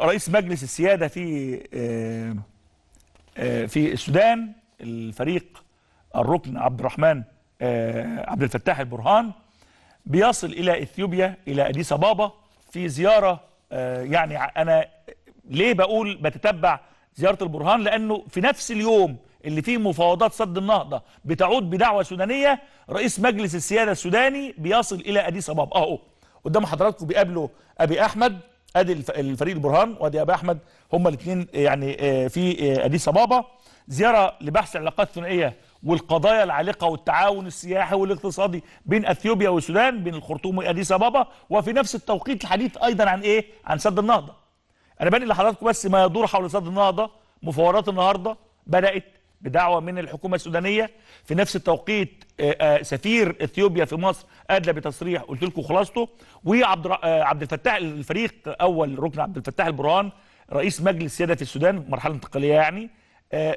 رئيس مجلس السيادة في آه، آه، في السودان الفريق الركن عبد الرحمن آه، عبد الفتاح البرهان بيصل إلى إثيوبيا إلى أديس أبابا في زيارة يعني أنا ليه بقول بتتبع زيارة البرهان لأنه في نفس اليوم اللي فيه مفاوضات سد النهضة بتعود بدعوة سودانية رئيس مجلس السيادة السوداني بيصل إلى أديس أبابا أهو قدام حضراتكم بيقابله أبي أحمد ادي الفريق البرهان وادي ابا احمد هما الاثنين يعني آه، في آه، اديس ابابا زياره لبحث العلاقات الثنائيه والقضايا العالقه والتعاون السياحي والاقتصادي بين اثيوبيا والسودان بين الخرطوم واديس ابابا وفي نفس التوقيت الحديث ايضا عن ايه؟ عن سد النهضه. انا بنقل لحضراتكم بس ما يدور حول سد النهضه مفاوضات النهارده بدات بدعوة من الحكومة السودانية في نفس التوقيت آه، آه، سفير اثيوبيا في مصر ادلى بتصريح قلت لكم خلاصته وعبد آه، عبد الفتاح الفريق اول ركن عبد الفتاح البرهان رئيس مجلس سياده في السودان مرحله انتقاليه يعني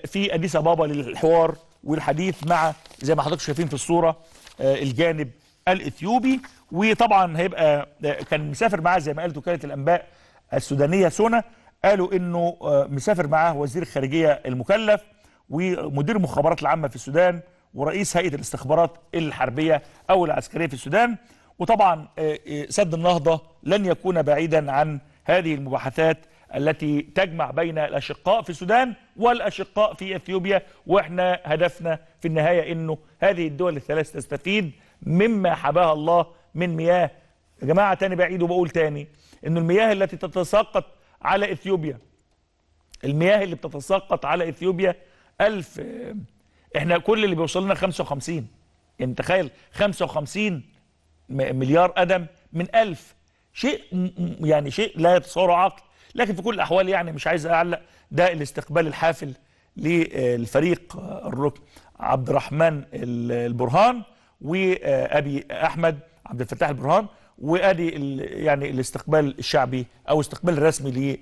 في اديس ابابا للحوار والحديث مع زي ما حضراتكم شايفين في الصوره الجانب الاثيوبي وطبعا هيبقى كان مسافر معاه زي ما قالت وكاله الانباء السودانيه سونا قالوا انه مسافر معاه وزير الخارجيه المكلف ومدير المخابرات العامة في السودان ورئيس هيئة الاستخبارات الحربية أو العسكرية في السودان وطبعا آه، آه، سد النهضة لن يكون بعيدا عن هذه المباحثات التي تجمع بين الأشقاء في السودان والأشقاء في أثيوبيا وإحنا هدفنا في النهاية أنه هذه الدول الثلاث تستفيد مما حباها الله من مياه يا جماعة تاني بعيد وبقول تاني أن المياه التي تتساقط على إثيوبيا المياه اللي بتتساقط على إثيوبيا 1000 آه، احنا كل اللي بيوصل لنا 55 أنت تخيل 55 مليار قدم من 1000 شيء يعني شيء لا يتصوره عقل لكن في كل الاحوال يعني مش عايز اعلق ده الاستقبال الحافل للفريق آه، الركن عبد الرحمن البرهان وابي احمد عبد الفتاح البرهان وادي يعني الاستقبال الشعبي او استقبال رسمي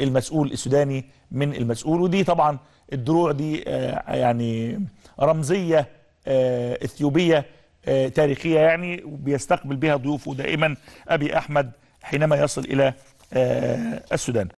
للمسؤول آه، السوداني من المسؤول ودي طبعا الدروع دي آه، يعني رمزيه آه، اثيوبيه تاريخيه يعني بيستقبل بها ضيوفه دائما ابي احمد حينما يصل الى السودان